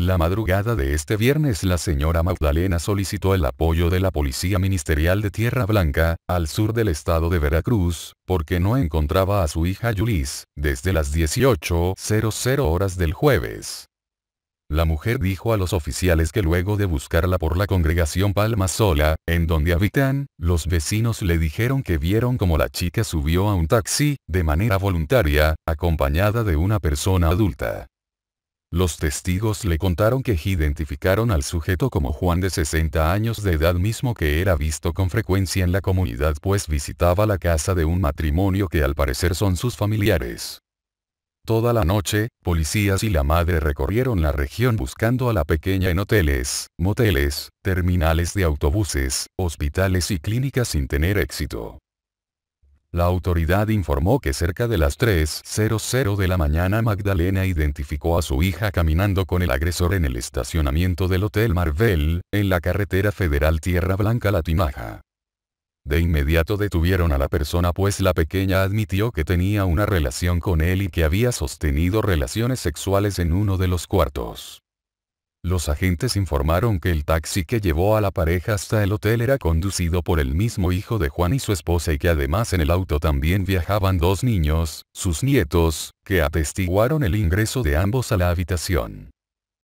La madrugada de este viernes la señora Magdalena solicitó el apoyo de la Policía Ministerial de Tierra Blanca, al sur del estado de Veracruz, porque no encontraba a su hija Julis, desde las 18.00 horas del jueves. La mujer dijo a los oficiales que luego de buscarla por la congregación Palma Sola, en donde habitan, los vecinos le dijeron que vieron como la chica subió a un taxi, de manera voluntaria, acompañada de una persona adulta. Los testigos le contaron que identificaron al sujeto como Juan de 60 años de edad mismo que era visto con frecuencia en la comunidad pues visitaba la casa de un matrimonio que al parecer son sus familiares. Toda la noche, policías y la madre recorrieron la región buscando a la pequeña en hoteles, moteles, terminales de autobuses, hospitales y clínicas sin tener éxito. La autoridad informó que cerca de las 3.00 de la mañana Magdalena identificó a su hija caminando con el agresor en el estacionamiento del Hotel Marvel, en la carretera federal Tierra Blanca Latimaja. De inmediato detuvieron a la persona pues la pequeña admitió que tenía una relación con él y que había sostenido relaciones sexuales en uno de los cuartos. Los agentes informaron que el taxi que llevó a la pareja hasta el hotel era conducido por el mismo hijo de Juan y su esposa y que además en el auto también viajaban dos niños, sus nietos, que atestiguaron el ingreso de ambos a la habitación.